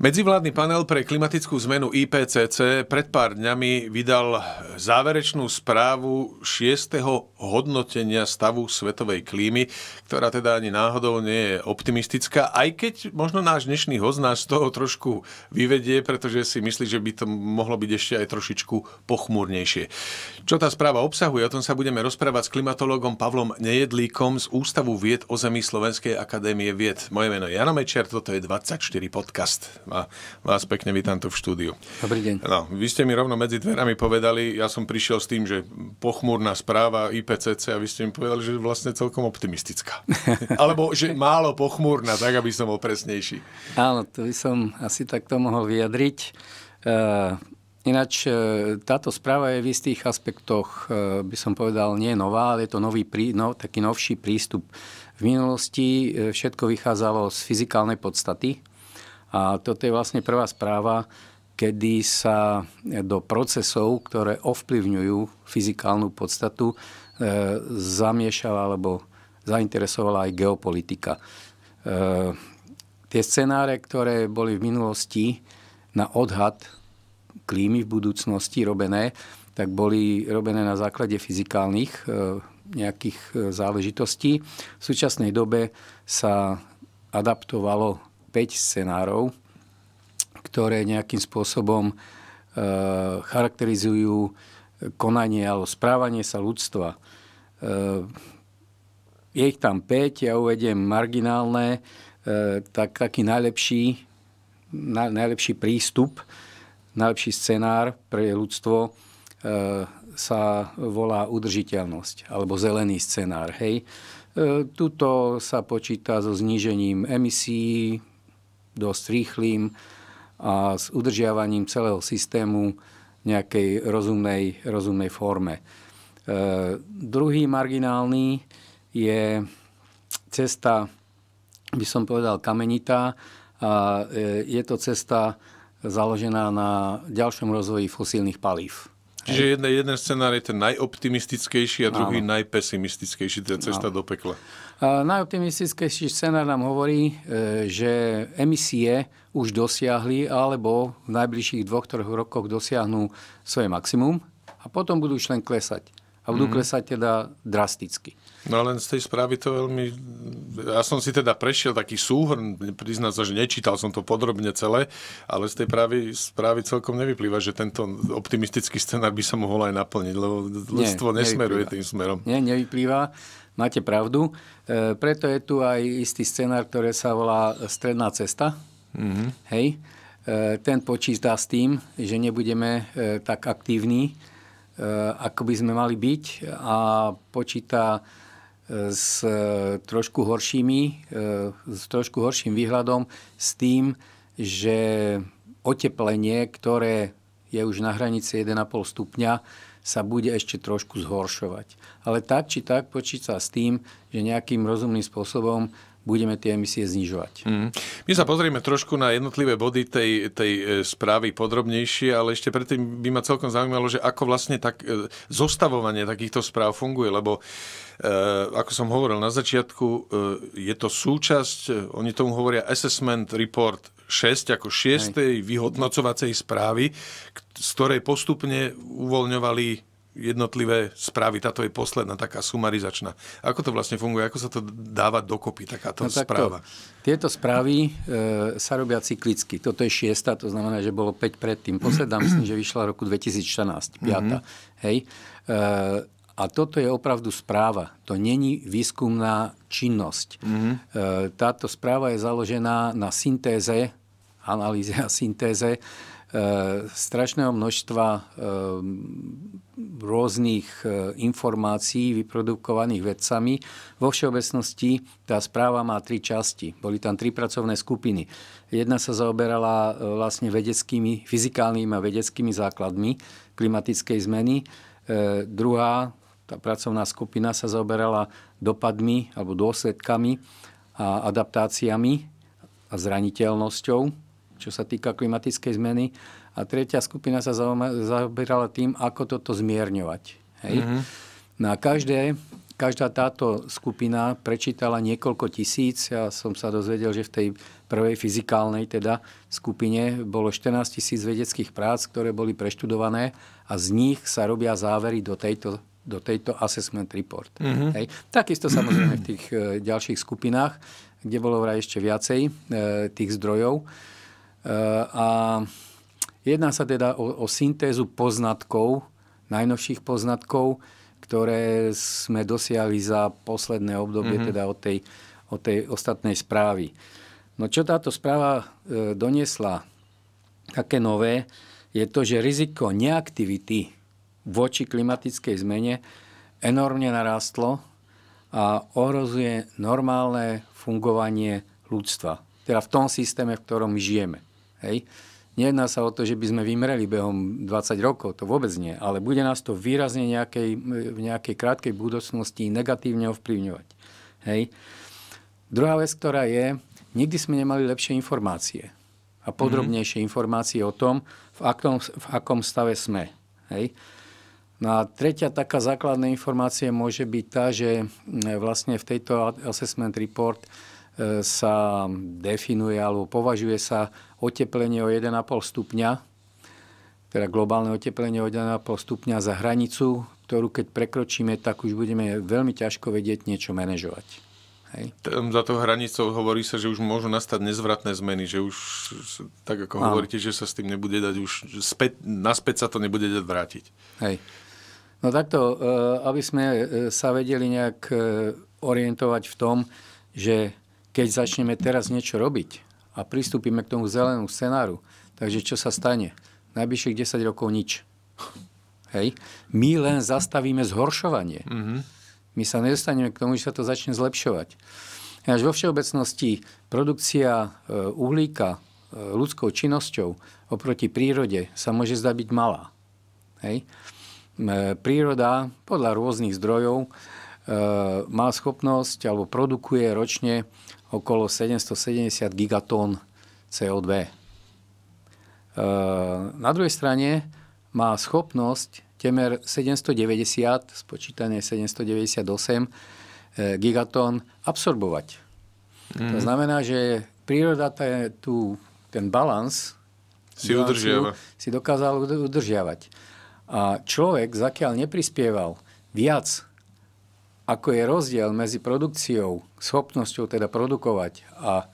Medzivládny panel pre klimatickú zmenu IPCC pred pár dňami vydal záverečnú správu 6. hodnotenia stavu svetovej klímy, ktorá teda ani náhodou nie je optimistická, aj keď možno náš dnešný host nás z toho trošku vyvedie, pretože si myslí, že by to mohlo byť ešte aj trošičku pochmúrnejšie. Čo tá správa obsahuje, o tom sa budeme rozprávať s klimatológom Pavlom Nejedlíkom z Ústavu vied o zemi Slovenskej akadémie vied. Moje meno je Jano Mečer, toto je 24 podcast a vás pekne vítam tu v štúdiu. Dobrý deň. No, vy ste mi rovno medzi dverami povedali, ja som prišiel s tým, že pochmúrna správa IPCC a vy ste mi povedali, že vlastne celkom optimistická. Alebo že málo pochmúrna, tak aby som bol presnejší. Áno, to by som asi takto mohol vyjadriť. E- Ináč eh, táto správa je v istých aspektoch, eh, by som povedal, nie nová, ale je to nový, no, taký novší prístup. V minulosti všetko vychádzalo z fyzikálnej podstaty, a toto je vlastne prvá správa, kedy sa do procesov, ktoré ovplyvňujú fyzikálnu podstatu, e, zamiešala alebo zainteresovala aj geopolitika. E, tie scenáre, ktoré boli v minulosti na odhad klímy v budúcnosti robené, tak boli robené na základe fyzikálnych e, nejakých záležitostí. V súčasnej dobe sa adaptovalo 5 scenárov, ktoré nejakým spôsobom e, charakterizujú konanie alebo správanie sa ľudstva. E, je ich tam 5, ja uvediem marginálne, e, tak, taký najlepší, na, najlepší prístup, najlepší scenár pre ľudstvo e, sa volá udržiteľnosť alebo zelený scenár. Hej. E, tuto sa počíta so znížením emisí, dosť rýchlým a s udržiavaním celého systému nejakej rozumnej, rozumnej forme. E, druhý marginálny je cesta, by som povedal, kamenitá. A e, je to cesta založená na ďalšom rozvoji fosílnych palív. Čiže jeden, jeden scenár je ten najoptimistickejší a druhý Áno. najpesimistickejší, je teda cesta Áno. do pekla. Najoptimistickejší scenár nám hovorí, e, že emisie už dosiahli alebo v najbližších dvoch, troch rokoch dosiahnu svoje maximum a potom budú už len klesať. A budú mm-hmm. klesať teda drasticky. No len z tej správy to veľmi... Ja som si teda prešiel taký súhrn, priznať sa, že nečítal som to podrobne celé, ale z tej právy, správy celkom nevyplýva, že tento optimistický scenár by sa mohol aj naplniť, lebo ľudstvo Nie, nesmeruje nevyplýva. tým smerom. Nie, nevyplýva. Máte pravdu. E, preto je tu aj istý scenár, ktorý sa volá stredná cesta. Mm-hmm. Hej. E, ten počíta s tým, že nebudeme e, tak aktívni, e, ako by sme mali byť a počíta s e, trošku horšími, e, s trošku horším výhľadom, s tým, že oteplenie, ktoré je už na hranici 1,5 stupňa, sa bude ešte trošku zhoršovať. Ale tak či tak počíta s tým, že nejakým rozumným spôsobom budeme tie emisie znižovať. Mm. My sa pozrieme trošku na jednotlivé body tej, tej e, správy podrobnejšie, ale ešte predtým by ma celkom zaujímalo, že ako vlastne tak e, zostavovanie takýchto správ funguje, lebo e, ako som hovoril na začiatku, je to súčasť, oni tomu hovoria assessment report 6 ako 6. vyhodnocovacej správy, z ktorej postupne uvoľňovali jednotlivé správy. Táto je posledná, taká sumarizačná. Ako to vlastne funguje? Ako sa to dáva dokopy, takáto no, správa? to, Tieto správy e, sa robia cyklicky. Toto je šiesta, to znamená, že bolo 5 predtým. Posledná, myslím, že vyšla roku 2014, 5. Mm-hmm. Hej. E, a toto je opravdu správa. To není výskumná činnosť. Mm-hmm. E, táto správa je založená na syntéze, analýze a syntéze Eh, strašného množstva eh, rôznych eh, informácií vyprodukovaných vedcami. Vo všeobecnosti tá správa má tri časti. Boli tam tri pracovné skupiny. Jedna sa zaoberala vlastne vedeckými, fyzikálnymi a vedeckými základmi klimatickej zmeny. Druhá, tá pracovná skupina sa zaoberala dopadmi alebo dôsledkami a adaptáciami a zraniteľnosťou čo sa týka klimatickej zmeny. A tretia skupina sa zaoberala tým, ako toto zmierňovať. Hej? Mm-hmm. a každé, každá táto skupina prečítala niekoľko tisíc. Ja som sa dozvedel, že v tej prvej fyzikálnej teda skupine bolo 14 tisíc vedeckých prác, ktoré boli preštudované a z nich sa robia závery do tejto do tejto assessment report. Mm-hmm. Hej. Takisto samozrejme v tých e, ďalších skupinách, kde bolo vraj ešte viacej e, tých zdrojov. Eh, a jedná sa teda o, o syntézu poznatkov, najnovších poznatkov, ktoré sme dosiahli za posledné obdobie, mm-hmm. teda od tej, od tej ostatnej správy. No čo táto správa e, doniesla také nové, je to, že riziko neaktivity voči klimatickej zmene enormne narástlo a ohrozuje normálne fungovanie ľudstva. Teda v tom systéme, v ktorom žijeme. Hej. Nejedná sa o to, že by sme vymreli behom 20 rokov, to vôbec nie, ale bude nás to výrazne nejakej, v nejakej krátkej budúcnosti negatívne ovplyvňovať. Hej. Druhá vec, ktorá je, nikdy sme nemali lepšie informácie a mhm. podrobnejšie mm-hmm. informácie o tom, v akom, v akom stave sme. Hej. No a tretia taká základná informácia môže byť tá, že mm, vlastne v tejto assessment report e, sa definuje alebo považuje sa oteplenie o 1,5 stupňa, teda globálne oteplenie o 1,5 stupňa za hranicu, ktorú keď prekročíme, tak už budeme veľmi ťažko vedieť niečo manažovať. Hej. Tam za tou hranicou hovorí sa, že už môžu nastať nezvratné zmeny, že už, tak ako Áno. hovoríte, že sa s tým nebude dať už, späť, naspäť sa to nebude dať vrátiť. Hej. No takto, e, aby sme e, sa vedeli nejak e, orientovať v tom, že keď začneme teraz niečo robiť, a pristúpime k tomu zelenému scenáru, takže čo sa stane? Najbližších 10 rokov nič. Hej? My len zastavíme zhoršovanie. Mm-hmm. My sa nedostaneme k tomu, že sa to začne zlepšovať. Až vo všeobecnosti produkcia e, uhlíka e, ľudskou činnosťou oproti prírode sa môže zdať byť malá. Hej? E, príroda podľa rôznych zdrojov má schopnosť alebo produkuje ročne okolo 770 gigatón CO2. E, na druhej strane má schopnosť temer 790, spočítanie 798 gigatón absorbovať. Mm. To mhm. znamená, že príroda tú, ten balans si, si dokázal udržiavať. A človek, zakiaľ neprispieval viac ako je rozdiel medzi produkciou, schopnosťou teda produkovať a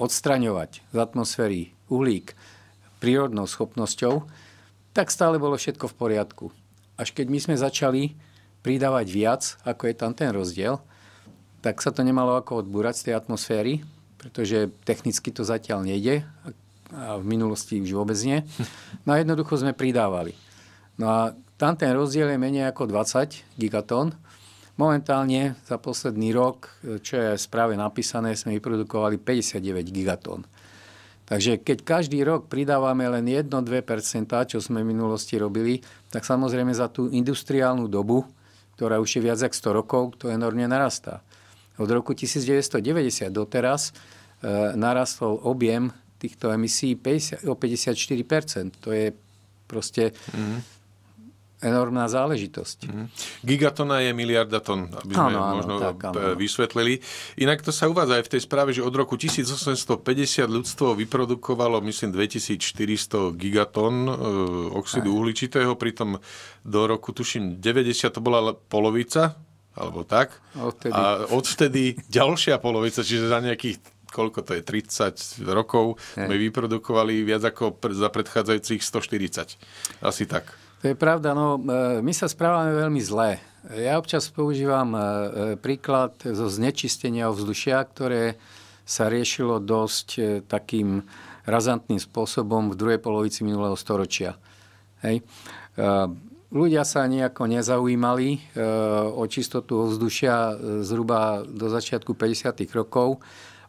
odstraňovať z atmosféry uhlík prírodnou schopnosťou, tak stále bolo všetko v poriadku. Až keď my sme začali pridávať viac, ako je tam ten rozdiel, tak sa to nemalo ako odbúrať z tej atmosféry, pretože technicky to zatiaľ nejde a v minulosti už vôbec nie. No a jednoducho sme pridávali. No a tam ten rozdiel je menej ako 20 gigatón, Momentálne za posledný rok, čo je správe napísané, sme vyprodukovali 59 gigatón. Takže keď každý rok pridávame len 1-2%, čo sme v minulosti robili, tak samozrejme za tú industriálnu dobu, ktorá už je viac ako 100 rokov, to enormne narastá. Od roku 1990 doteraz e, narastol objem týchto emisí 50, o 54%. To je proste mm enormná záležitosť. Mm. Gigatona je miliarda tón, aby sme áno, áno, možno tak, e, áno. vysvetlili. Inak to sa uvádza aj v tej správe, že od roku 1850 ľudstvo vyprodukovalo, myslím, 2400 gigatón e, oxidu aj. uhličitého, pritom do roku, tuším, 90 to bola polovica, alebo tak. Odtedy. A odvtedy ďalšia polovica, čiže za nejakých koľko to je, 30 rokov, sme vyprodukovali viac ako za predchádzajúcich 140. Asi tak. To je pravda, no e, my sa správame veľmi zle. Ja občas používam e, e, príklad zo znečistenia ovzdušia, ktoré sa riešilo dosť takým razantným spôsobom v druhej polovici minulého storočia. Hej. Ľudia sa nejako nezaujímali o čistotu ovzdušia zhruba do začiatku 50. rokov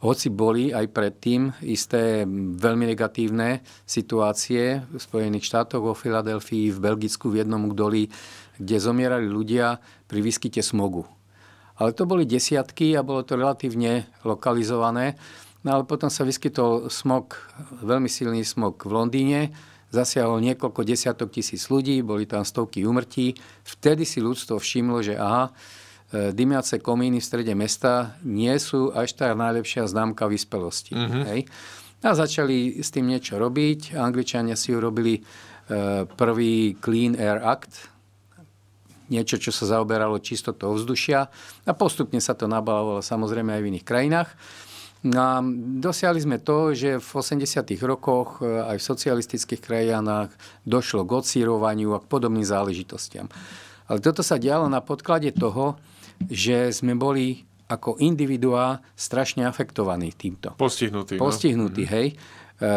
hoci boli aj predtým isté veľmi negatívne situácie v Spojených štátoch, vo Filadelfii, v Belgicku, v jednom údolí, kde zomierali ľudia pri výskyte smogu. Ale to boli desiatky a bolo to relatívne lokalizované. No ale potom sa vyskytol smog, veľmi silný smog v Londýne, zasiahol niekoľko desiatok tisíc ľudí, boli tam stovky umrtí. Vtedy si ľudstvo všimlo, že aha, dymiace komíny v strede mesta nie sú až tá najlepšia známka vyspelosti. Uh-huh. Hej. A začali s tým niečo robiť. Angličania si urobili e, prvý Clean Air Act, niečo, čo sa zaoberalo čistotou vzdušia, a postupne sa to nabalovalo samozrejme aj v iných krajinách. No a dosiali sme to, že v 80. rokoch e, aj v socialistických krajinách došlo k ocírovaniu a k podobným záležitostiam. Ale toto sa dialo na podklade toho, že sme boli ako individuá strašne afektovaní týmto. Postihnutí. No. Postihnutí, no? hej. E,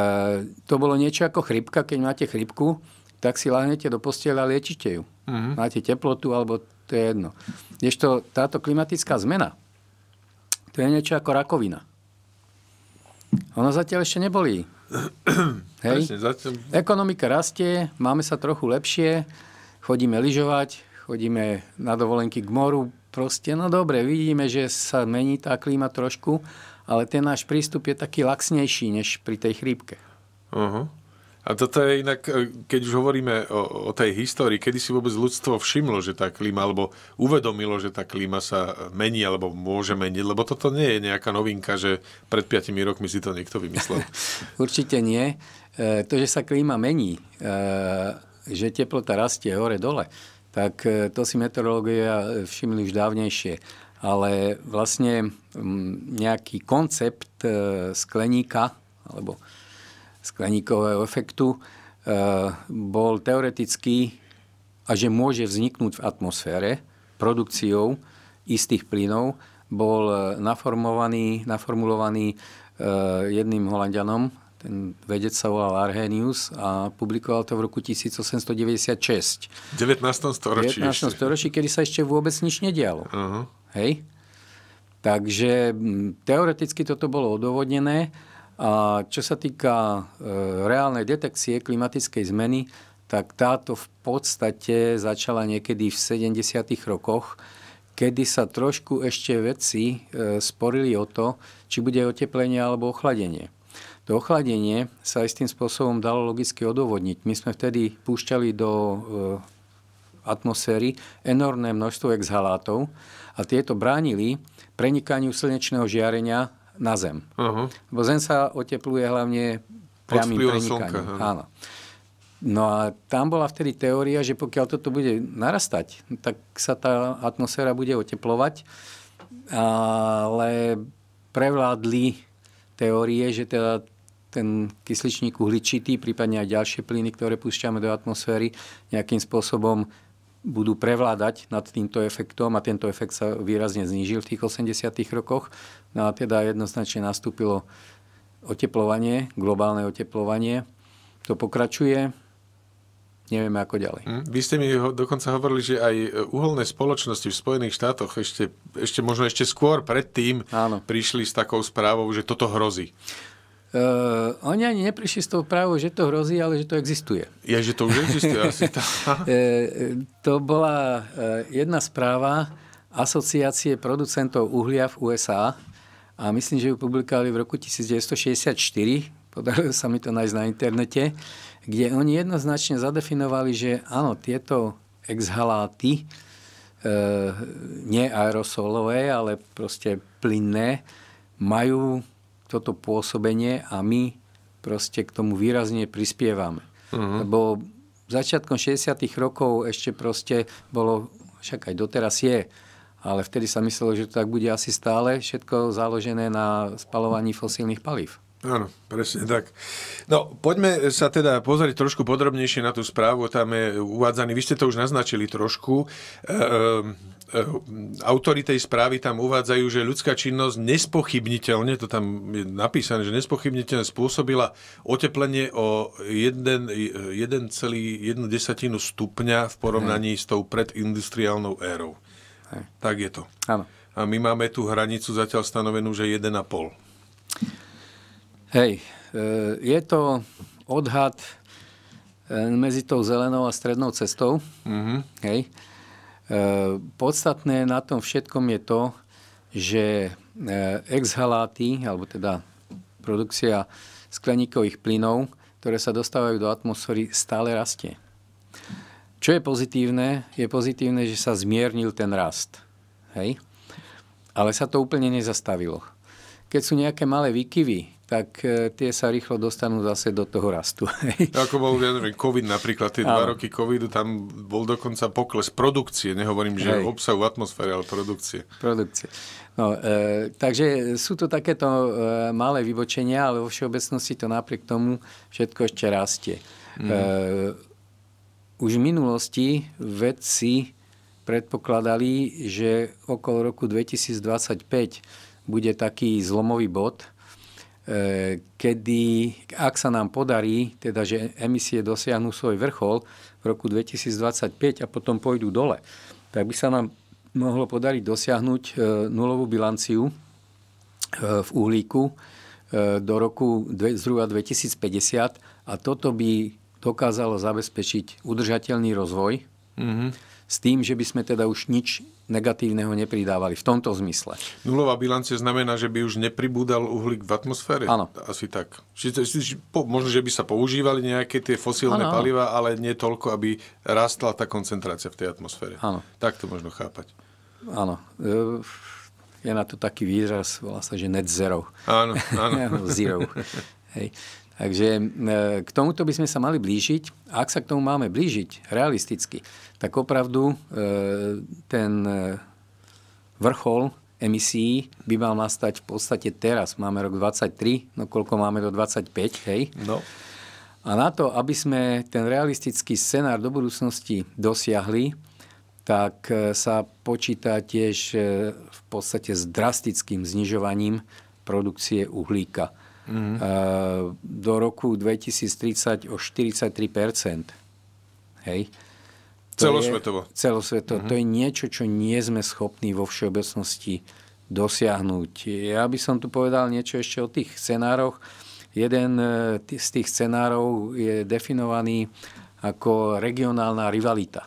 to bolo niečo ako chrypka. Keď máte chrypku, tak si lahnete do postele a liečite ju. Mm-hmm. Máte teplotu, alebo to je jedno. Ešto táto klimatická zmena, to je niečo ako rakovina. Ono zatiaľ ešte nebolí. Hej. Presne, zatiaľ... Ekonomika rastie, máme sa trochu lepšie, chodíme lyžovať, chodíme na dovolenky k moru, Proste, no dobre, vidíme, že sa mení tá klíma trošku, ale ten náš prístup je taký laxnejší než pri tej chrípke. Uh-huh. A toto je inak, e, keď už hovoríme o, o tej histórii, kedy si vôbec ľudstvo všimlo, že tá klíma, alebo uvedomilo, že tá klíma sa mení, alebo môže meniť, lebo toto nie je nejaká novinka, že pred 5 rokmi si to niekto vymyslel. Určite nie. E, to, že sa klíma mení, e, že teplota rastie hore-dole, tak e, to si meteorológia e, všimli už dávnejšie. Ale vlastne nejaký koncept e, skleníka alebo skleníkového efektu bol teoretický a že môže vzniknúť v atmosfére produkciou istých plynov, bol naformovaný, naformulovaný jedným holandianom, ten vedec sa volal Arrhenius a publikoval to v roku 1896. V 19. storočí. 19. Ešte. storočí, kedy sa ešte vôbec nič nedialo. Uh-huh. Hej? Takže teoreticky toto bolo odôvodnené. A čo sa týka e, reálnej detekcie klimatickej zmeny, tak táto v podstate začala niekedy v 70. rokoch, kedy sa trošku ešte vedci e, sporili o to, či bude oteplenie alebo ochladenie. To ochladenie sa istým spôsobom dalo logicky odôvodniť. My sme vtedy púšťali do e, atmosféry enormné množstvo exhalátov a tieto bránili prenikaniu slnečného žiarenia na Zem. Uh-huh. Bo Zem sa otepluje hlavne priamým prenikaním. Slnka, Áno. No a tam bola vtedy teória, že pokiaľ toto bude narastať, tak sa tá atmosféra bude oteplovať, ale prevládli teórie, že teda ten kysličník uhličitý, prípadne aj ďalšie plyny, ktoré púšťame do atmosféry, nejakým spôsobom budú prevládať nad týmto efektom a tento efekt sa výrazne znížil v tých 80. rokoch. No a teda jednoznačne nastúpilo oteplovanie, globálne oteplovanie. To pokračuje, nevieme ako ďalej. Hm? Vy ste mi ho, dokonca hovorili, že aj e, uholné spoločnosti v Spojených štátoch ešte, ešte možno ešte skôr predtým Áno. prišli s takou správou, že toto hrozí. Uh, oni ani neprišli s tou právou, že to hrozí, ale že to existuje. Je, že to už existuje asi. Tá. uh, eh, to bola uh, jedna správa asociácie producentov uhlia v USA a myslím, že ju publikovali v roku 1964. Podarilo sa mi to nájsť na internete, kde oni jednoznačne zadefinovali, že áno, tieto exhaláty, uh, nie aerosolové, ale proste plynné, majú toto pôsobenie a my proste k tomu výrazne prispievame. Uh-huh. Lebo začiatkom 60. rokov ešte proste bolo, však aj doteraz je, ale vtedy sa myslelo, že to tak bude asi stále všetko založené na spalovaní fosílnych palív. Áno, presne tak. No, poďme sa teda pozrieť trošku podrobnejšie na tú správu. Tam je uvádzaný, vy ste to už naznačili trošku. Ehm, e, e, Autori tej správy tam uvádzajú, že ľudská činnosť nespochybniteľne, to tam je napísané, že nespochybniteľne spôsobila oteplenie o 1,1 stupňa v porovnaní hmm. s tou predindustriálnou érou. Hej. Tak je to. Áno. A my máme tú hranicu zatiaľ stanovenú, že 1,5. Hej, e, je to odhad e, medzi tou zelenou a strednou cestou. Mm-hmm. Hej. E, podstatné na tom všetkom je to, že exhaláty, alebo teda produkcia skleníkových plynov, ktoré sa dostávajú do atmosféry, stále rastie. Čo je pozitívne? Je pozitívne, že sa zmiernil ten rast. Hej? Ale sa to úplne nezastavilo. Keď sú nejaké malé výkyvy, tak e, tie sa rýchlo dostanú zase do toho rastu. Ako bol ja neviem, COVID napríklad, tie dva roky COVIDu, tam bol dokonca pokles produkcie, nehovorím, že Hej. obsahu atmosféry, ale produkcie. Produkcie. No, e, takže sú to takéto e, malé vybočenia, ale vo všeobecnosti to napriek tomu všetko ešte rastie. Mm. E, už v minulosti vedci predpokladali, že okolo roku 2025 bude taký zlomový bod, E, kedy ak sa nám podarí, teda že emisie dosiahnu svoj vrchol v roku 2025 a potom pôjdu dole, tak by sa nám mohlo podariť dosiahnuť e, nulovú bilanciu e, v uhlíku do roku zhruba 2050 a toto by dokázalo zabezpečiť udržateľný rozvoj mm-hmm s tým, že by sme teda už nič negatívneho nepridávali v tomto zmysle. Nulová bilancia znamená, že by už nepribúdal uhlík v atmosfére? Áno. Asi tak. Možno, že by sa používali nejaké tie fosílne ano. paliva, ale nie toľko, aby rastla tá koncentrácia v tej atmosfére. Áno. Tak to možno chápať. Áno. E, je na to taký výraz, volá sa, že net zero. Áno, áno. zero. Hej. Takže e, k tomuto by sme sa mali blížiť. A ak sa k tomu máme blížiť realisticky, tak opravdu e, ten e, vrchol emisí by mal nastať v podstate teraz. Máme rok 23, no koľko máme do 25, hej? No. A na to, aby sme ten realistický scenár do budúcnosti dosiahli, tak sa počíta tiež v podstate s drastickým znižovaním produkcie uhlíka mm-hmm. do roku 2030 o 43 Hej. To celosvetovo. Je, celosvetovo. Mm-hmm. To je niečo, čo nie sme schopní vo všeobecnosti dosiahnuť. Ja by som tu povedal niečo ešte o tých scenároch. Jeden eh, z tých scenárov je definovaný ako regionálna rivalita.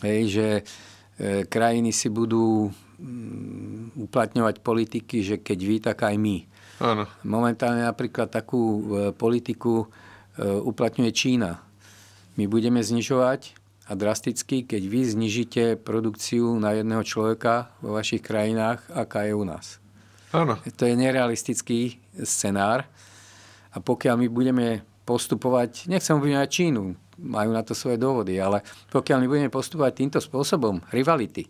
Hej, že eh, krajiny si budú mm, uplatňovať politiky, že keď vy, tak aj my. Áno. Momentálne napríklad takú e, politiku e, uplatňuje Čína. My budeme znižovať a drasticky, keď vy znižíte produkciu na jedného človeka vo vašich krajinách, aká je u nás. Áno. To je nerealistický scenár. A pokiaľ my budeme postupovať, nechcem obviňovať Čínu, majú na to svoje dôvody, ale pokiaľ my budeme postupovať týmto spôsobom, rivality,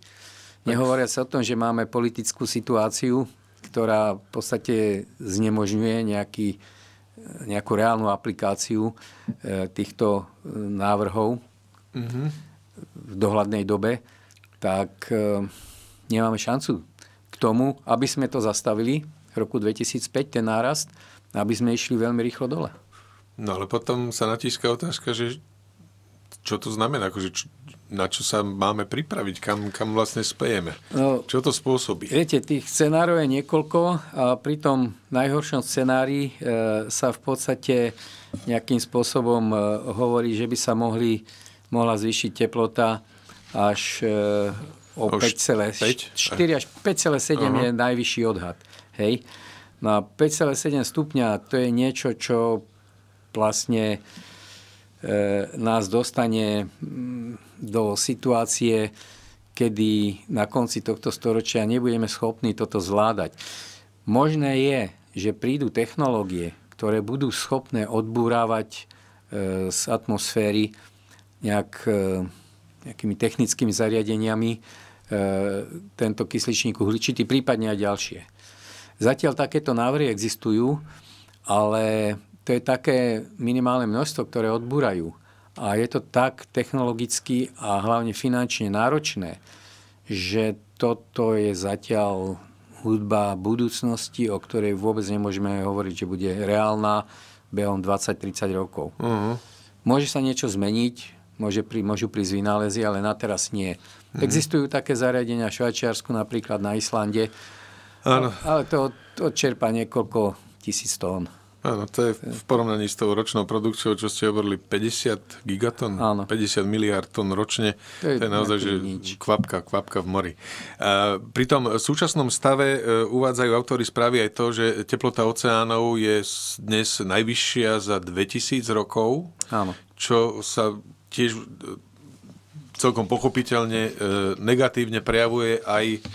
nehovoriac o tom, že máme politickú situáciu ktorá v podstate znemožňuje nejaký, nejakú reálnu aplikáciu e, týchto e, návrhov mm-hmm. v dohľadnej dobe, tak e, nemáme šancu k tomu, aby sme to zastavili v roku 2005, ten nárast, aby sme išli veľmi rýchlo dole. No ale potom sa natíska otázka, že čo to znamená? Akože, na čo sa máme pripraviť, kam, kam vlastne spejeme. No, čo to spôsobí? Viete, tých scenárov je niekoľko a pri tom najhoršom scenári e, sa v podstate nejakým spôsobom e, hovorí, že by sa mohli, mohla zvýšiť teplota až e, o, o 5,7 je najvyšší odhad. Hej? Na no 5,7 stupňa to je niečo, čo vlastne e, nás dostane... Mm, do situácie, kedy na konci tohto storočia nebudeme schopní toto zvládať. Možné je, že prídu technológie, ktoré budú schopné odbúravať e, z atmosféry nejak, e, nejakými technickými zariadeniami e, tento kysličník uhličitý, prípadne aj ďalšie. Zatiaľ takéto návrhy existujú, ale to je také minimálne množstvo, ktoré odbúrajú. A je to tak technologicky a hlavne finančne náročné, že toto je zatiaľ hudba budúcnosti, o ktorej vôbec nemôžeme hovoriť, že bude reálna behom 20-30 rokov. Uh-huh. Môže sa niečo zmeniť, môže pri, môžu prísť vynálezy, ale na teraz nie. Uh-huh. Existujú také zariadenia v Švajčiarsku, napríklad na Islande, ale to, to čerpa niekoľko tisíc tón. Áno, to je v porovnaní s tou ročnou produkciou, čo ste hovorili, 50 gigaton, Áno. 50 miliard tón ročne. To je, to je naozaj že nič. kvapka, kvapka v mori. A, pri tom súčasnom stave e, uvádzajú autory správy aj to, že teplota oceánov je dnes najvyššia za 2000 rokov, Áno. čo sa tiež e, celkom pochopiteľne e, negatívne prejavuje aj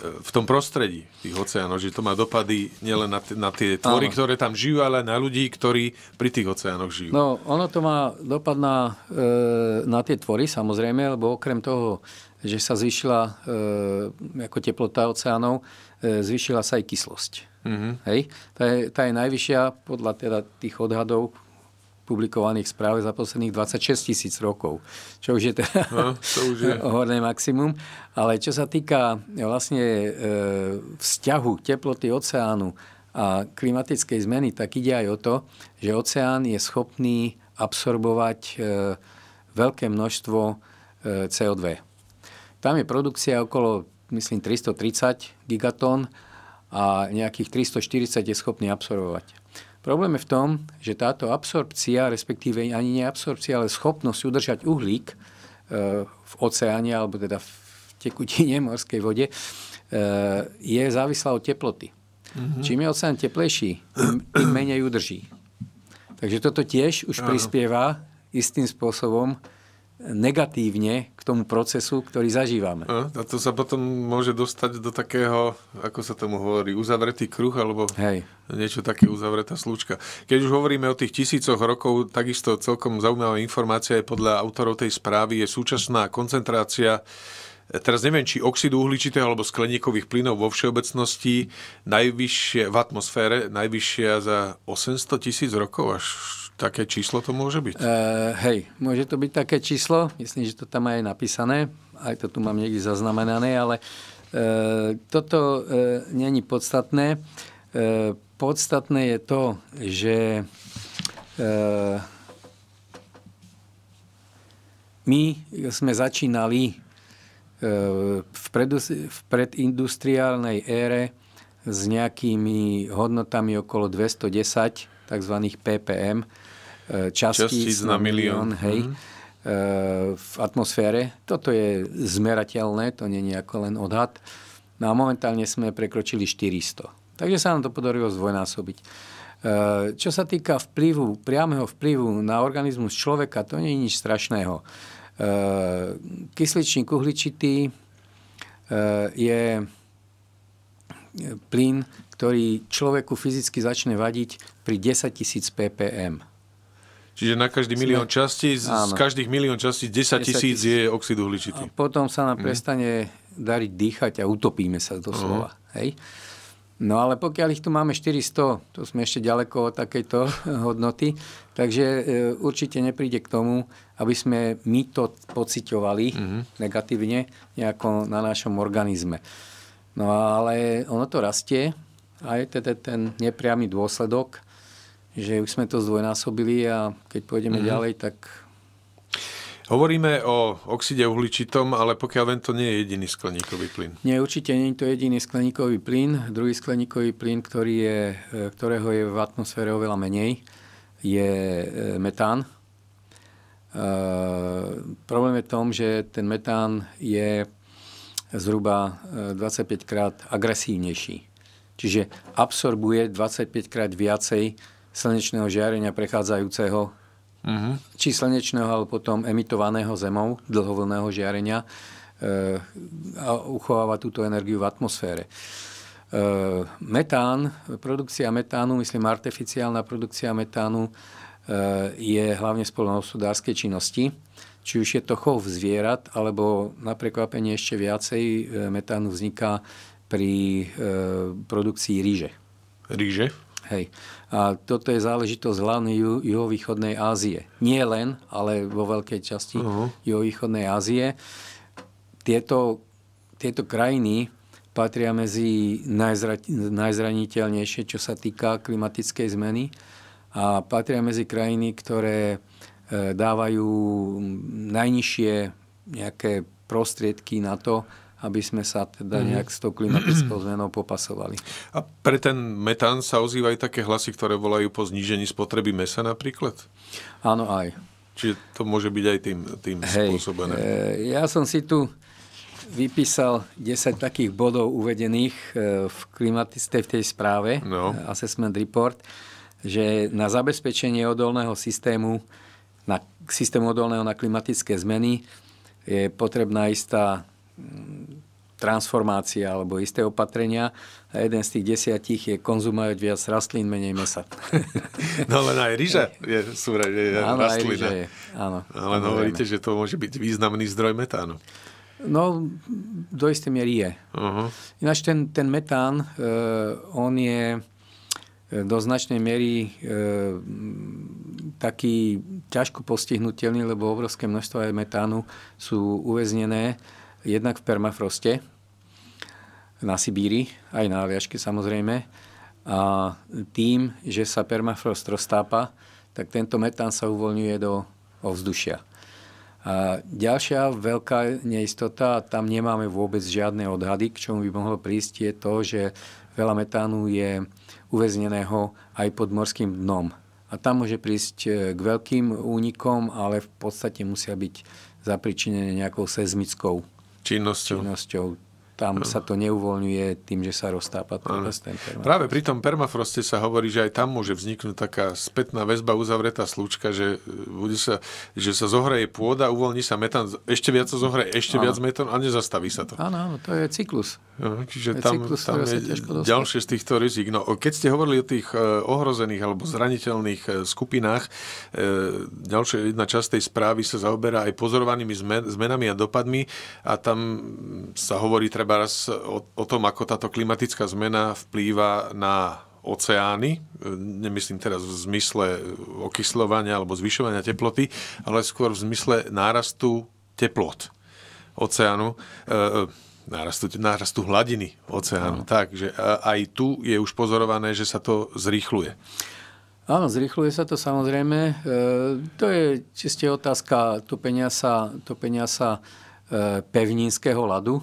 v tom prostredí tých oceánov, že to má dopady nielen na, t- na tie tvory, ano. ktoré tam žijú, ale aj na ľudí, ktorí pri tých oceánoch žijú. No, ono to má dopad na, e, na tie tvory samozrejme, lebo okrem toho, že sa zvýšila e, ako teplota oceánov, e, zvýšila sa aj kyslosť. Mm-hmm. Hej? Tá, je, tá je najvyššia podľa teda tých odhadov, publikovaných správ za posledných 26 tisíc rokov, čo už je teda no, to už je. horné maximum. Ale čo sa týka e, vlastne e, vzťahu teploty oceánu a klimatickej zmeny, tak ide aj o to, že oceán je schopný absorbovať e, veľké množstvo CO2. Tam je produkcia okolo, myslím, 330 gigatón a nejakých 340 je schopný absorbovať. Problém je v tom, že táto absorpcia, respektíve ani neabsorpcia, ale schopnosť udržať uhlík e, v oceáne alebo teda v tekutine, morskej vode, e, je závislá od teploty. Mm-hmm. Čím je oceán teplejší, tým menej udrží. Takže toto tiež už prispieva istým spôsobom negatívne k tomu procesu, ktorý zažívame. A, to sa potom môže dostať do takého, ako sa tomu hovorí, uzavretý kruh alebo Hej. niečo také uzavretá slučka. Keď už hovoríme o tých tisícoch rokov, takisto celkom zaujímavá informácia je podľa autorov tej správy, je súčasná koncentrácia e, teraz neviem, či oxidu uhličitého alebo skleníkových plynov vo všeobecnosti najvyššie v atmosfére, najvyššia za 800 tisíc rokov, až Také číslo to môže byť? E, hej, môže to byť také číslo. Myslím, že to tam aj je napísané. Aj to tu mám niekde zaznamenané, ale e, toto e, není podstatné. E, podstatné je to, že e, my sme začínali e, v, predos, v predindustriálnej ére s nejakými hodnotami okolo 210 tzv. ppm, eh, častíc, na milión, milión hej, mm v atmosfére. Toto je zmerateľné, to nie je ako len odhad. No a momentálne sme prekročili 400. Takže sa nám to podarilo zdvojnásobiť. Eh, čo sa týka vplyvu, priamého vplyvu na organizmus človeka, to nie je nič strašného. Kysličník uhličitý je plyn, ktorý človeku fyzicky začne vadiť pri 10 000 ppm. Čiže na každý milión častí. z každých milión častí 10 tisíc je oxid uhličitý. A potom sa nám mhm. prestane dariť dýchať a utopíme sa doslova. Uh-huh. Hej? No ale pokiaľ ich tu máme 400, to sme ešte ďaleko od takejto hodnoty, takže e, určite nepríde k tomu, aby sme my to pociťovali uh-huh. negatívne nejako na našom organizme. No ale ono to rastie, a je teda ten nepriamy dôsledok, že už sme to zdvojnásobili a keď pôjdeme mm-hmm. ďalej, tak... Hovoríme o oxide uhličitom, ale pokiaľ viem, to nie je jediný skleníkový plyn. Nie, určite nie je to jediný skleníkový plyn. Druhý skleníkový plyn, ktorý je, e, ktorého je v atmosfére oveľa menej, je e, metán. Uh, problém je v tom, že ten metán je zhruba 25 krát agresívnejší Čiže absorbuje 25 krát viacej slnečného žiarenia prechádzajúceho uh-huh. či slnečného, ale potom emitovaného zemou, dlhovlného žiarenia e, a uchováva túto energiu v atmosfére. E, metán, produkcia metánu, myslím artificiálna produkcia metánu, e, je hlavne z polnohospodárskej činnosti. Či už je to chov zvierat, alebo na prekvapenie ešte viacej e, metánu vzniká pri e, produkcii ríže. Ríže? Hej. A toto je záležitosť hlavne ju, juhovýchodnej Ázie. Nie len, ale vo veľkej časti uh-huh. juhovýchodnej Ázie. Tieto, tieto krajiny patria medzi najzra, najzraniteľnejšie, čo sa týka klimatickej zmeny a patria medzi krajiny, ktoré e, dávajú najnižšie nejaké prostriedky na to, aby sme sa teda mhm. nejak s tou klimatickou zmenou popasovali. A pre ten metán sa ozývajú také hlasy, ktoré volajú po znížení spotreby mesa napríklad? Áno, aj. Čiže to môže byť aj tým, tým Hej, spôsobené. E, ja som si tu vypísal 10 takých bodov uvedených e, v klimatistej v tej správe, no. E, assessment report, že na zabezpečenie odolného systému, na systému odolného na klimatické zmeny je potrebná istá transformácie alebo isté opatrenia a jeden z tých desiatich je konzumovať viac rastlín, menej mesa. No len aj ryža je, sú je áno, rastlina. Aj je, áno, ale hovoríte, že to môže byť významný zdroj metánu. No, do istej miery je. Uh-huh. Ináč ten, ten metán, e, on je e, do značnej miery e, taký ťažko postihnutelný, lebo obrovské množstvo aj metánu sú uväznené jednak v permafroste, na Sibíri, aj na Aliaške samozrejme. A tým, že sa permafrost roztápa, tak tento metán sa uvoľňuje do ovzdušia. A ďalšia veľká neistota, a tam nemáme vôbec žiadne odhady, k čomu by mohlo prísť, je to, že veľa metánu je uväzneného aj pod morským dnom. A tam môže prísť e, k veľkým únikom, ale v podstate musia byť zapričinené nejakou sezmickou činnosťou. činnosťou tam sa to neuvoľňuje tým, že sa roztápa ten Práve pri tom permafroste sa hovorí, že aj tam môže vzniknúť taká spätná väzba, uzavretá slučka, že, e, bude sa, že sa zohreje pôda, uvoľní sa metán, ešte viac sa zohreje, ešte ano. viac metán a nezastaví sa to. Áno, to je cyklus. Ano, čiže je tam, cyklus, tam je ďalšie z týchto rizik. No, keď ste hovorili o tých e, ohrozených alebo zraniteľných e, skupinách, ďalšia jedna časť tej správy sa zaoberá aj pozorovanými zmenami a dopadmi a tam sa hovorí treba raz o, o tom, ako táto klimatická zmena vplýva na oceány, nemyslím teraz v zmysle okyslovania alebo zvyšovania teploty, ale skôr v zmysle nárastu teplot oceánu, e, e nárastu, nárastu hladiny oceánu. No. Takže aj tu je už pozorované, že sa to zrýchluje. Áno, zrýchluje sa to samozrejme. E, to je čiste otázka topenia sa, topenia sa e, pevnínskeho ľadu,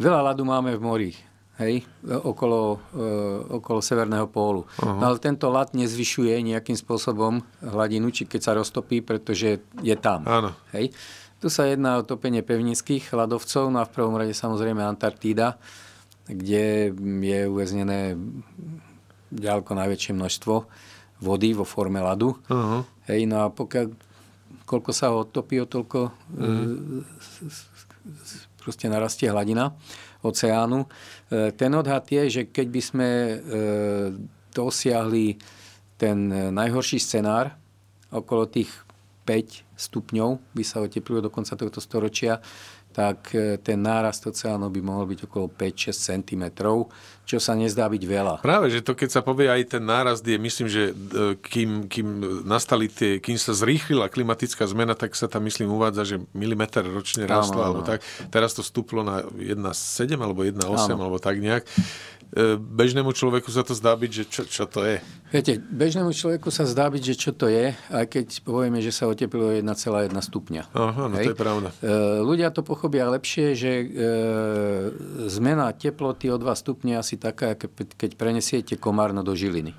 Veľa ľadu máme v mori, hej, okolo, e, okolo severného pólu. Uh-huh. No, ale tento ľad nezvyšuje nejakým spôsobom hladinu, či keď sa roztopí, pretože je tam. Áno. Hej. Tu sa jedná o topenie pevninských ľadovcov, no a v prvom rade samozrejme Antarktída, kde je uväznené ďaleko najväčšie množstvo vody vo forme ľadu. Uh-huh. Hej, no a pokiaľ, koľko sa ho odtopí, o toľko uh-huh proste narastie hladina oceánu. E, ten odhad je, že keď by sme e, dosiahli ten e, najhorší scenár okolo tých 5 stupňov by sa oteplilo do konca tohto storočia, tak ten nárast oceánov by mohol byť okolo 5-6 cm čo sa nezdá byť veľa. Práve, že to keď sa povie aj ten náraz je, myslím, že e, kým, kým nastali tie, kým sa zrýchlila klimatická zmena, tak sa tam, myslím, uvádza, že milimeter ročne rastlo, alebo tak. Teraz to stúplo na 1,7 alebo 1,8 alebo tak nejak e, bežnému človeku sa to zdá byť, že čo, čo to je? Viete, bežnému človeku sa zdá byť, že čo to je, aj keď povieme, že sa oteplilo 1,1 stupňa. Aha, no Hej. to je pravda. E, ľudia to pochopia lepšie, že zmena teploty o 2 stupňa asi taká, keď prenesiete Komárno do Žiliny.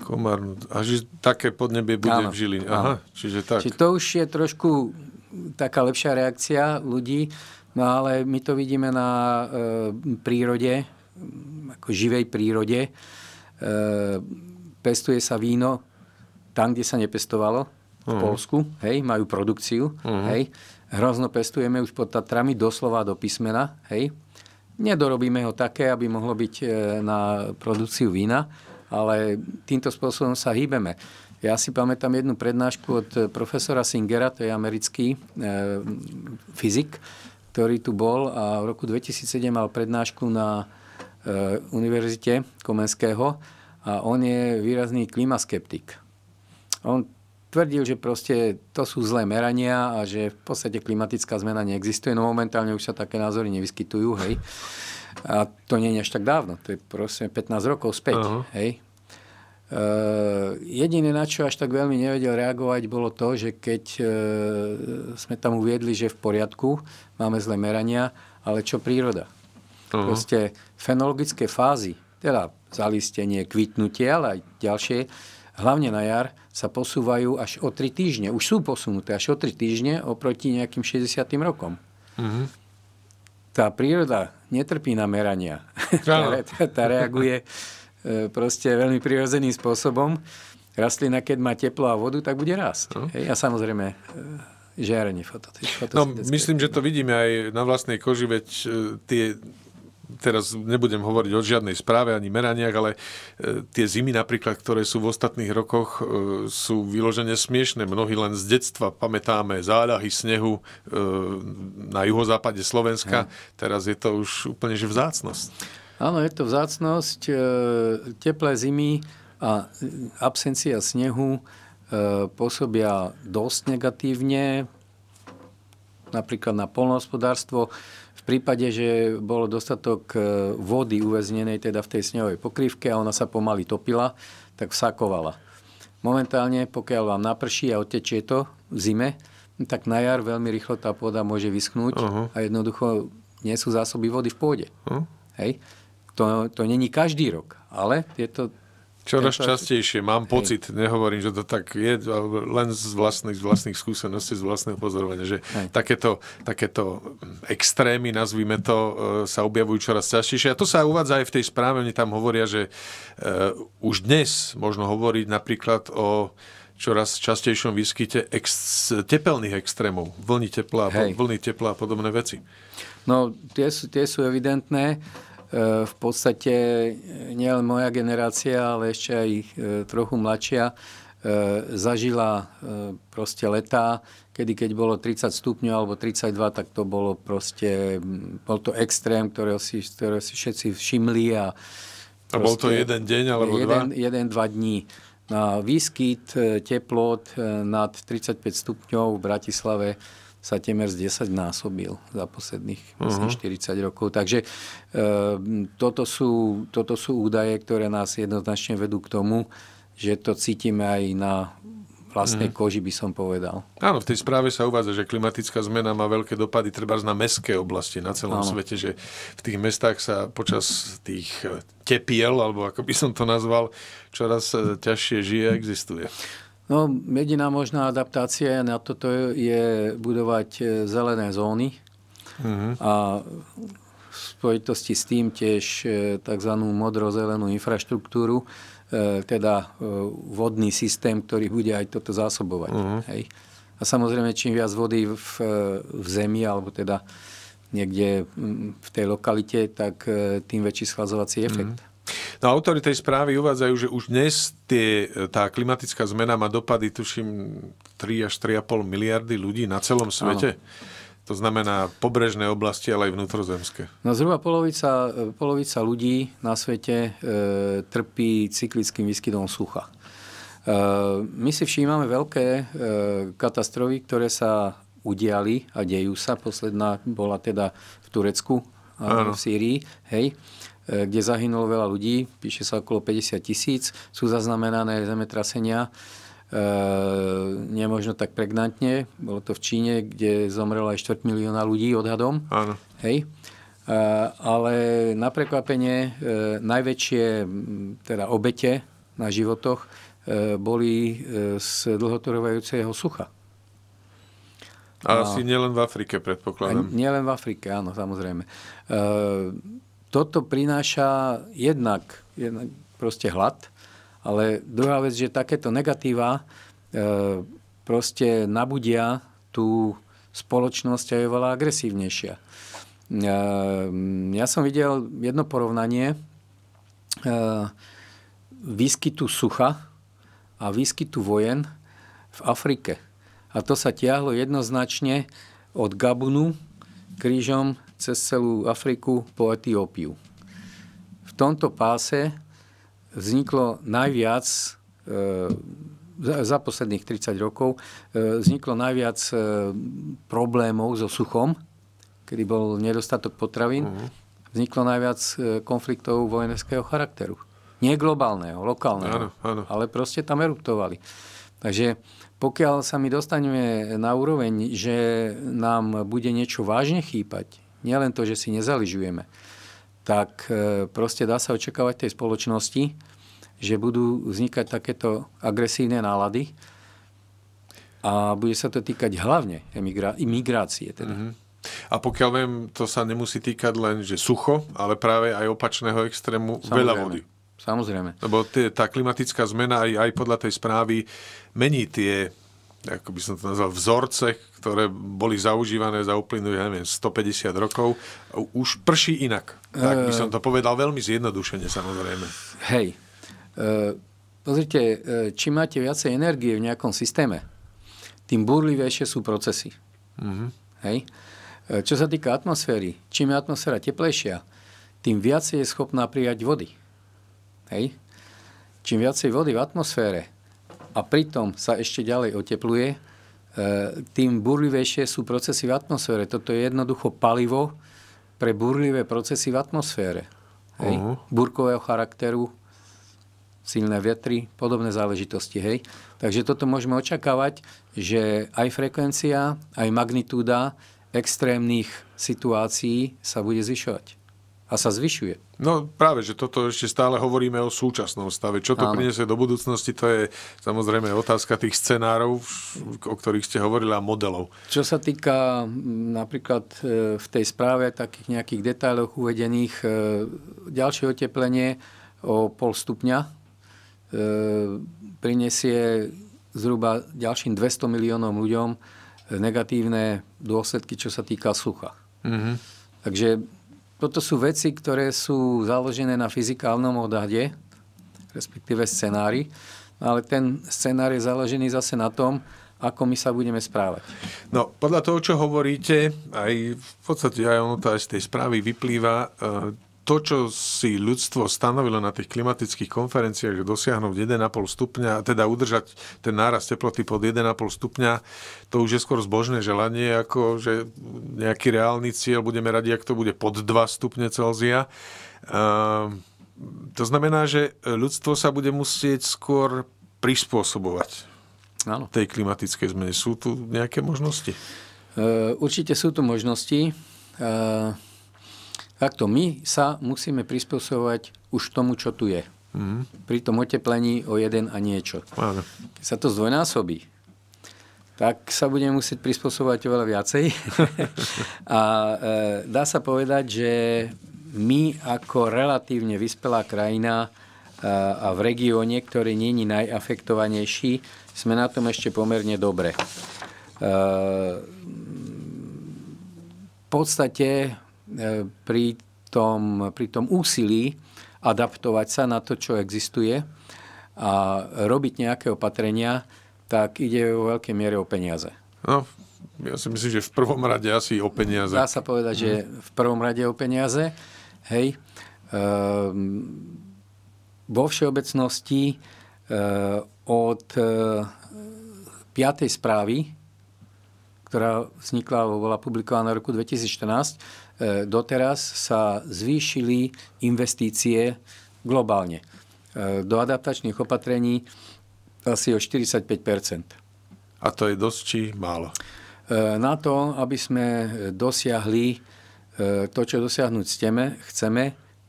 Komárno. A že také podnebie bude áno, v Žiline. Aha, áno. čiže tak. Čiže to už je trošku taká lepšia reakcia ľudí, no ale my to vidíme na e, prírode, ako živej prírode. E, pestuje sa víno tam, kde sa nepestovalo, v mm. Polsku, hej, majú produkciu, mm. hej. Hrozno pestujeme už pod Tatrami, doslova do písmena, hej. Nedorobíme ho také, aby mohlo byť e, na produkciu vína, ale týmto spôsobom sa hýbeme. Ja si pamätám jednu prednášku od e, profesora Singera, to je americký e, fyzik, ktorý tu bol a v roku 2007 mal prednášku na e, Univerzite Komenského a on je výrazný klimaskeptik. On tvrdil, že proste to sú zlé merania a že v podstate klimatická zmena neexistuje. No momentálne už sa také názory nevyskytujú, hej. A to nie je až tak dávno, to je proste 15 rokov späť, uh-huh. hej. Uh, jediné, na čo až tak veľmi nevedel reagovať, bolo to, že keď uh, sme tam uviedli, že v poriadku, máme zlé merania, ale čo príroda? Uh-huh. Proste fenologické fázy, teda zalistenie, kvitnutie, ale aj ďalšie, hlavne na jar, sa posúvajú až o 3 týždne. Už sú posunuté až o 3 týždne oproti nejakým 60. rokom. Mm-hmm. Tá príroda netrpí na merania. tá, tá, reaguje e, proste veľmi prirodzeným spôsobom. Rastlina, keď má teplo a vodu, tak bude rásť. Mm. Hej, a samozrejme e, žiarenie foto, No, myslím, že to vidíme aj na vlastnej koži, veď e, tie teraz nebudem hovoriť o žiadnej správe ani meraniach, ale e, tie zimy napríklad, ktoré sú v ostatných rokoch, e, sú vyložené smiešne. Mnohí len z detstva pamätáme záľahy snehu e, na juhozápade Slovenska. Teraz je to už úplne že vzácnosť. Áno, je to vzácnosť. Teplé zimy a absencia snehu pôsobia dosť negatívne, napríklad na polnohospodárstvo prípade, že bol dostatok e, vody uväznenej teda v tej snehovej pokrývke a ona sa pomaly topila, tak vsakovala. Momentálne, pokiaľ vám naprší a otečie to v zime, tak na jar veľmi rýchlo tá pôda môže vyschnúť uh-huh. a jednoducho nie sú zásoby vody v pôde. Uh-huh. Hej? To, to není každý rok, ale tieto Čoraz častejšie, mám pocit, Hej. nehovorím, že to tak je, len z vlastných, z vlastných skúseností, z vlastného pozorovania, že takéto, takéto extrémy, nazvime to, e, sa objavujú čoraz častejšie. A to sa uvádza aj v tej správe, oni tam hovoria, že uh, už dnes možno hovoriť napríklad o čoraz častejšom výskyte ex, tepelných extrémov, vlny tepla, vlny tepla a podobné veci. No, tie sú, tie sú evidentné. E, v podstate e, nielen moja generácia, ale ešte aj e, trochu mladšia, zažila proste letá, kedy keď bolo 30 stupňov alebo 32, tak to bolo proste, bol to extrém, ktorého si, ktorého si všetci všimli a a bol to jeden deň alebo jeden, dva? Jeden, dva dní. Na výskyt teplot nad 35 stupňov v Bratislave sa temer z 10 násobil za posledných uh-huh. Mhm. 40 vlastne rokov. Takže e, toto, sú, toto sú údaje, ktoré nás jednoznačne vedú k tomu, že to cítime aj na vlastnej uh-huh. koži, by som povedal. Áno, v tej správe sa uvádza, že klimatická zmena má veľké dopady treba na mestské oblasti na celom Áno. svete, že v tých mestách sa počas tých eh, tepiel, alebo ako by som to nazval, čoraz eh, ťažšie žije a existuje. No, jediná možná adaptácia na toto je budovať e, zelené zóny uh-huh. a v spojitosti s tým tiež e, tzv. modrozelenú infraštruktúru, e, teda vodný systém, ktorý bude aj toto zásobovať. Uh-huh. Hej. A samozrejme, čím viac vody v, v zemi, alebo teda niekde v tej lokalite, tak tým väčší schladzovací mhm. efekt. Uh-huh. No autory tej správy uvádzajú, že už dnes tie, tá klimatická zmena má dopady, tuším, 3 až 3,5 miliardy ľudí na celom svete. Áno. To znamená pobrežné oblasti, ale aj vnútrozemské. No zhruba polovica, polovica ľudí na svete e, trpí cyklickým výskytom sucha. E, my si všímame veľké e, katastrofy, ktoré sa udiali a dejú sa. Posledná bola teda v Turecku, a v Sýrii. Hej. E, E, kde zahynulo veľa ľudí, píše sa okolo 50 tisíc, sú zaznamenané zemetrasenia, e, nemožno tak pregnantne. Bolo to v Číne, kde zomrelo aj 4 milióna ľudí odhadom. Áno. Hej. E, ale na prekvapenie najväčšie teda obete na životoch boli z dlhotrvajúceho sucha. A no. asi nielen v Afrike, predpokladám. Nielen v Afrike, áno, samozrejme toto prináša jednak, jednak proste hlad, ale druhá vec, že takéto negatíva e, proste nabudia tú spoločnosť a je veľa agresívnejšia. E, ja som videl jedno porovnanie e, výskytu sucha a výskytu vojen v Afrike. A to sa tiahlo jednoznačne od Gabunu krížom cez celú Afriku po Etiópiu. V tomto páse vzniklo najviac e, za posledných 30 rokov e, vzniklo najviac e, problémov so suchom, kedy bol nedostatok potravín. Mhm. Vzniklo najviac konfliktov vojenského charakteru. Nie globálneho, lokálneho, áno, áno. ale proste tam eruptovali. Takže pokiaľ sa my dostaneme na úroveň, že nám bude niečo vážne chýpať, nielen to, že si nezaližujeme, tak e, proste dá sa očakávať tej spoločnosti, že budú vznikať takéto agresívne nálady a bude sa to týkať hlavne emigra- imigrácie. Teda. Mm-hmm. A pokiaľ viem, to sa nemusí týkať len, že sucho, ale práve aj opačného extrému Samozrejme. veľa vody. Samozrejme. Lebo tie, tá klimatická zmena aj, aj podľa tej správy mení tie ako by som to nazval, vzorce, ktoré boli zaužívané za uplynulých, ja neviem, 150 rokov, už prší inak. Tak by som to povedal veľmi zjednodušene, samozrejme. Hej. E, pozrite, e, čím máte viacej energie v nejakom systéme, tým burlivejšie sú procesy. Mm-hmm. Hej. E, čo sa týka atmosféry, čím je atmosféra teplejšia, tým viacej je schopná prijať vody. Hej. Čím viacej vody v atmosfére, a pritom sa ešte ďalej otepluje, e, tým burlivejšie sú procesy v atmosfére. Toto je jednoducho palivo pre burlivé procesy v atmosfére. Hej? Uh-huh. Burkového charakteru, silné vetry, podobné záležitosti. Hej? Takže toto môžeme očakávať, že aj frekvencia, aj magnitúda extrémnych situácií sa bude zvyšovať a sa zvyšuje. No práve, že toto ešte stále hovoríme o súčasnom stave. Čo to Áno. priniesie do budúcnosti, to je samozrejme otázka tých scenárov, o ktorých ste hovorili a modelov. Čo sa týka napríklad e, v tej správe takých nejakých detailoch uvedených, e, ďalšie oteplenie o pol stupňa e, prinesie zhruba ďalším 200 miliónom ľuďom negatívne dôsledky, čo sa týka sucha. Mm-hmm. Takže toto sú veci, ktoré sú založené na fyzikálnom odhade, respektíve scenári, ale ten scenár je založený zase na tom, ako my sa budeme správať. No, podľa toho, čo hovoríte, aj v podstate aj ono to aj z tej správy vyplýva, e, to, čo si ľudstvo stanovilo na tých klimatických konferenciách, že dosiahnuť 1,5 stupňa, teda udržať ten nárast teploty pod 1,5 stupňa, to už je skôr zbožné želanie, ako že nejaký reálny cieľ, budeme radi, ak to bude pod 2 stupne Celzia. Ehm, to znamená, že ľudstvo sa bude musieť skôr prispôsobovať Áno. tej klimatickej zmene. Sú tu nejaké možnosti? Ehm, určite sú tu možnosti. Ehm, Takto my sa musíme prispôsobovať už tomu, čo tu je. Mm. Pri tom oteplení o jeden a niečo. Keď sa to zdvojnásobí, tak sa budeme musieť prispôsobovať oveľa viacej. a e, dá sa povedať, že my ako relatívne vyspelá krajina a, e, a v regióne, ktorý není najafektovanejší, sme na tom ešte pomerne dobre. E, v podstate pri tom, pri tom úsilí adaptovať sa na to, čo existuje a robiť nejaké opatrenia, tak ide o veľkej miere o peniaze. No, ja si myslím, že v prvom rade asi o peniaze. Dá sa povedať, mm. že mhm. v prvom rade o peniaze. Hej. Ehm, vo všeobecnosti e, od e, piatej správy, ktorá vznikla alebo bola publikovaná v roku 2014, E, doteraz sa zvýšili investície globálne e, do adaptačných opatrení asi o 45 A to je dosť či málo? E, na to, aby sme dosiahli to, čo dosiahnuť chceme,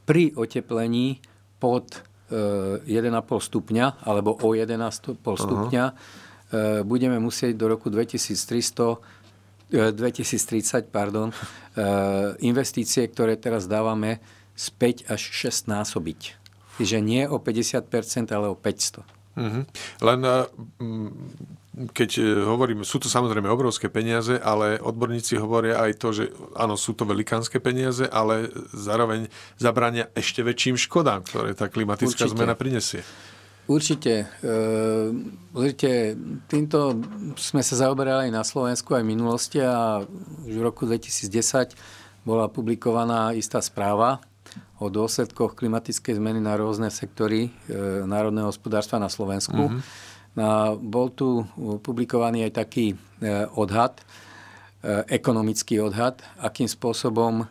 pri oteplení pod 1,5 stupňa alebo o 1,5 stupňa uh-huh. budeme musieť do roku 2300 2030, e, pardon, e, investície, ktoré teraz dávame, späť až 6 násobiť. Čiže nie o 50%, ale o 500. Mm-hmm. Len e, keď hovorím, sú to samozrejme obrovské peniaze, ale odborníci hovoria aj to, že áno, sú to velikánske peniaze, ale zároveň zabrania ešte väčším škodám, ktoré tá klimatická Určite. zmena prinesie. Určite. Ehm, určite týmto sme sa zaoberali aj na Slovensku aj v minulosti a už v roku 2010 bola publikovaná istá správa o dôsledkoch klimatickej zmeny na rôzne sektory e, národného hospodárstva na Slovensku. Mm-hmm. A bol tu publikovaný aj taký e, odhad, e, ekonomický odhad, akým spôsobom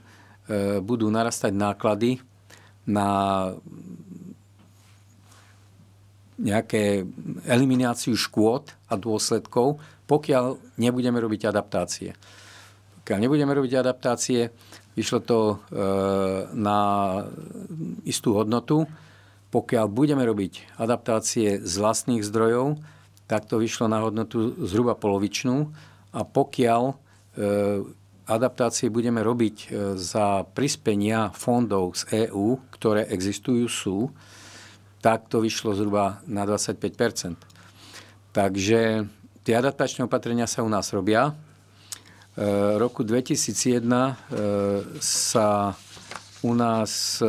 budú narastať náklady na nejaké elimináciu škôd a dôsledkov, pokiaľ nebudeme robiť adaptácie. Pokiaľ nebudeme robiť adaptácie, vyšlo to e, na istú hodnotu. Pokiaľ budeme robiť adaptácie z vlastných zdrojov, tak to vyšlo na hodnotu zhruba polovičnú. A pokiaľ e, adaptácie budeme robiť e, za prispenia fondov z EÚ, ktoré existujú, sú, tak to vyšlo zhruba na 25 Takže tie adaptačné opatrenia sa u nás robia. E, roku 2001 e, sa u nás e,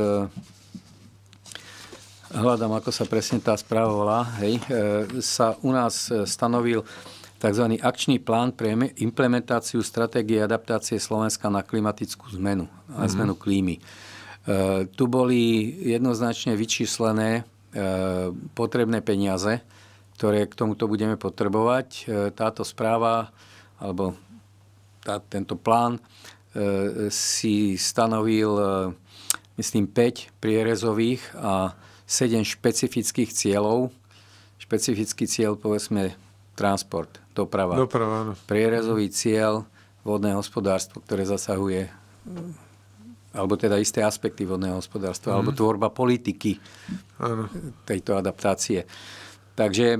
hľadám, ako sa presne tá správa volá, hej, e, sa u nás stanovil tzv. akčný plán pre implementáciu stratégie adaptácie Slovenska na klimatickú zmenu, na mm-hmm. zmenu klímy. E, tu boli jednoznačne vyčíslené E, potrebné peniaze, ktoré k tomuto budeme potrebovať. E, táto správa alebo tá, tento plán e, si stanovil myslím 5 prierezových a 7 špecifických cieľov. Špecifický cieľ povedzme transport, doprava. Doprava, áno. Prierezový cieľ vodné hospodárstvo, ktoré zasahuje alebo teda isté aspekty vodného hospodárstva, mm. alebo mhm. tvorba politiky Áno. tejto adaptácie. Takže e,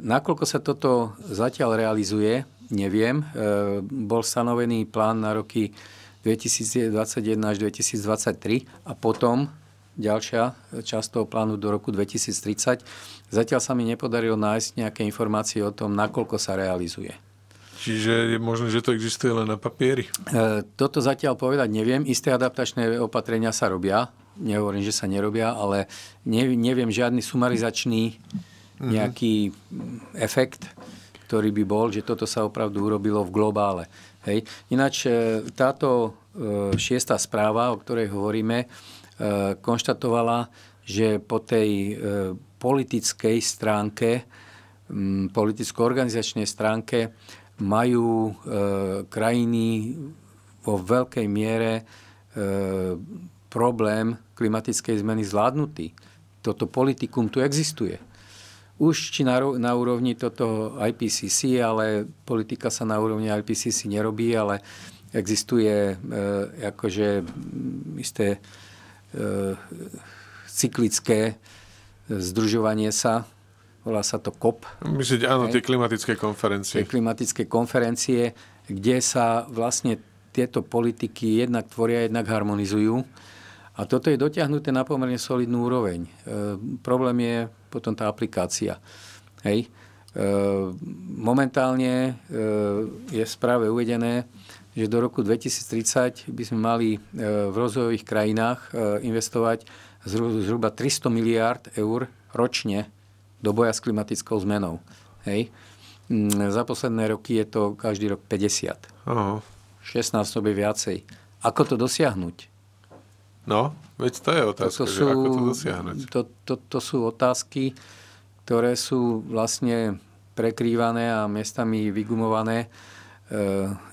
nakoľko sa toto zatiaľ realizuje, neviem. E, bol stanovený plán na roky 2021 až 2023 a potom ďalšia časť toho plánu do roku 2030. Zatiaľ sa mi nepodarilo nájsť nejaké informácie o tom, nakoľko sa realizuje. Čiže je možné, že to existuje len na papieri? E, toto zatiaľ povedať neviem. Isté adaptačné opatrenia sa robia. Nehovorím, že sa nerobia, ale neviem žiadny sumarizačný mhm. nejaký mm-hmm. efekt, ktorý by bol, že toto sa opravdu urobilo v globále. Hej. Ináč e, táto e, šiesta správa, o ktorej hovoríme, konštatovala, že po tej politickej stránke, politicko-organizačnej stránke majú e, krajiny vo veľkej miere e, problém klimatickej zmeny zvládnutý. Toto politikum tu existuje. Už či na, na úrovni toto IPCC, ale politika sa na úrovni IPCC nerobí, ale existuje e, akože mm, isté e, cyklické združovanie sa volá sa to COP. Myslíte, áno, tie klimatické konferencie. Tie klimatické konferencie, kde sa vlastne tieto politiky jednak tvoria, jednak harmonizujú. A toto je dotiahnuté na pomerne solidnú úroveň. E, problém je potom tá aplikácia. Hej. E, momentálne e, je v správe uvedené, že do roku 2030 by sme mali e, v rozvojových krajinách e, investovať zhruba 300 miliárd eur ročne do boja s klimatickou zmenou. Hej. Mm, za posledné roky je to každý rok 50. Aha. 16 by viacej. Ako to dosiahnuť? No, veď to je otázka, toto sú, že ako to dosiahnuť. To, to, to sú otázky, ktoré sú vlastne prekrývané a miestami vygumované e,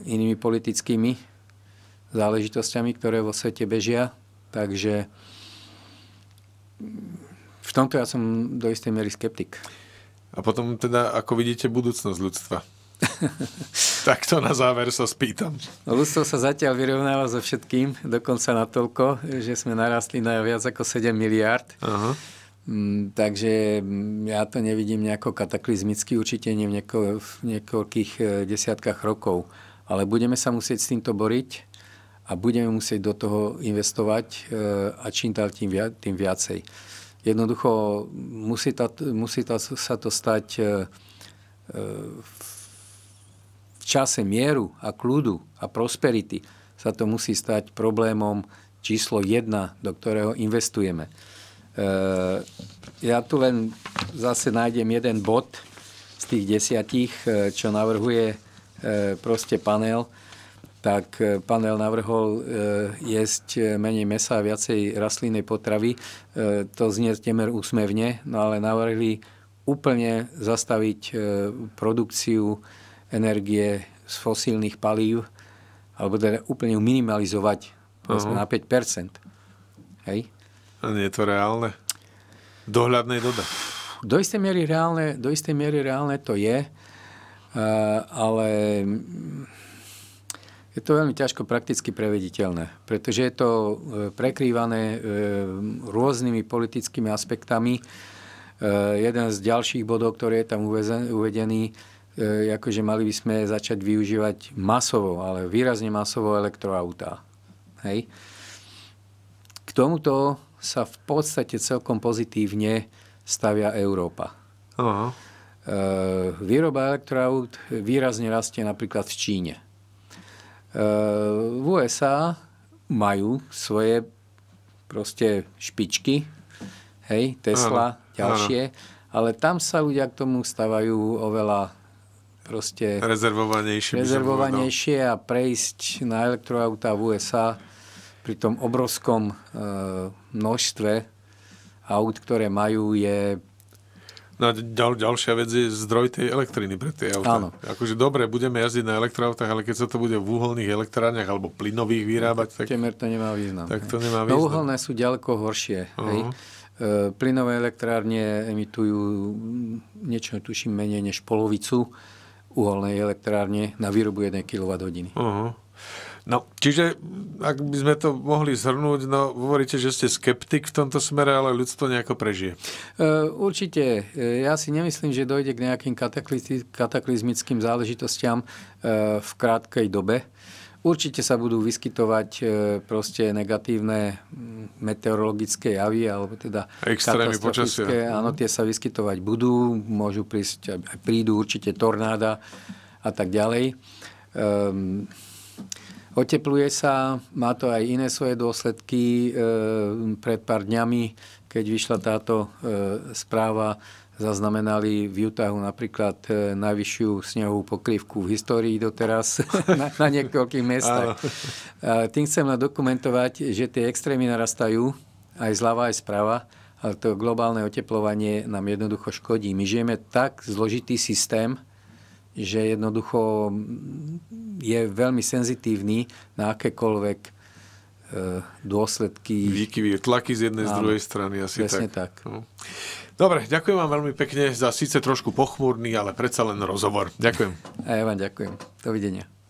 inými politickými záležitosťami, ktoré vo svete bežia. Takže v tomto ja som do istej miery skeptik. A potom teda, ako vidíte budúcnosť ľudstva? to na záver sa spýtam. No, ľudstvo sa zatiaľ vyrovnáva so všetkým, dokonca natoľko, že sme narastli na viac ako 7 miliárd. Aha. Mm, takže mm, ja to nevidím nejako kataklizmicky, určite nie v, nieko, v niekoľkých e, desiatkách rokov. Ale budeme sa musieť s týmto boriť a budeme musieť do toho investovať e, a čím tým, viac, tým viacej. Jednoducho musí, tá, musí tá, sa to stať e, e, v čase mieru a kľudu a prosperity sa to musí stať problémom číslo jedna, do ktorého investujeme. E, ja tu len zase nájdem jeden bod z tých desiatich, čo navrhuje proste panel tak e, panel navrhol e, jesť e, menej mesa a viacej rastlinnej potravy. To znie temer úsmevne, no ale navrhli úplne zastaviť produkciu energie z fosílnych palív, alebo teda úplne ju minimalizovať uh-huh. na 5%. Hej? A nie je to reálne? dohľadnej doda. Do istej miery reálne, do istej miery reálne to je, ale je to veľmi ťažko prakticky prevediteľné, pretože je to e, prekrývané e, rôznymi politickými aspektami. E, jeden z ďalších bodov, ktorý je tam uvedený, akože mali by sme začať využívať masovo, ale výrazne masovo elektroautá. Hej. K tomuto sa v podstate celkom pozitívne stavia Európa. Aha. Výroba elektroaut výrazne rastie napríklad v Číne. Eh, v USA majú svoje proste špičky, hej, Tesla, áno, ďalšie, áno. ale tam sa ľudia k tomu stávajú oveľa proste rezervovanejšie, rezervovanejšie a prejsť na elektroauta v USA pri tom obrovskom e, množstve aut, ktoré majú, je No a ďal, ďalšia vec je zdroj tej elektriny pre tie autá. Áno. Akože dobre, budeme jazdiť na elektroautách, ale keď sa to bude v uholných elektrárniach alebo plynových vyrábať, tak... Temer to nemá význam. Tak to nemá no, význam. No uholné sú ďaleko horšie. Uh-huh. Hej? E, plynové elektrárne emitujú mm, niečo, tuším, menej než polovicu uholnej elektrárne na výrobu 1 kWh. Uh-huh. No, čiže ak by sme to mohli zhrnúť, no hovoríte, že ste skeptik v tomto smere, ale ľudstvo nejako prežije. E, určite. E, ja si nemyslím, že dojde k nejakým kataklizmickým záležitostiam e, v krátkej dobe. Určite sa budú vyskytovať proste negatívne meteorologické javy, alebo teda extrémy počasia. Áno, tie sa vyskytovať budú, môžu prísť, prídu určite tornáda a tak ďalej. Um, Otepluje sa, má to aj iné svoje dôsledky. Ehm, pred pár dňami, keď vyšla táto ehm, správa, zaznamenali v Utahu napríklad ehm, najvyššiu snehovú pokrývku v histórii doteraz na, na niekoľkých miestach. Tým chcem len dokumentovať, že tie extrémy narastajú aj zľava, aj sprava, ale to globálne oteplovanie nám jednoducho škodí. My žijeme tak zložitý systém, že jednoducho je veľmi senzitívny na akékoľvek e, dôsledky. Výkyvy, tlaky z jednej, Áno, z druhej strany. Asi presne tak. tak. No. Dobre, ďakujem vám veľmi pekne za síce trošku pochmúrny, ale predsa len rozhovor. Ďakujem. A ja vám ďakujem. Dovidenia.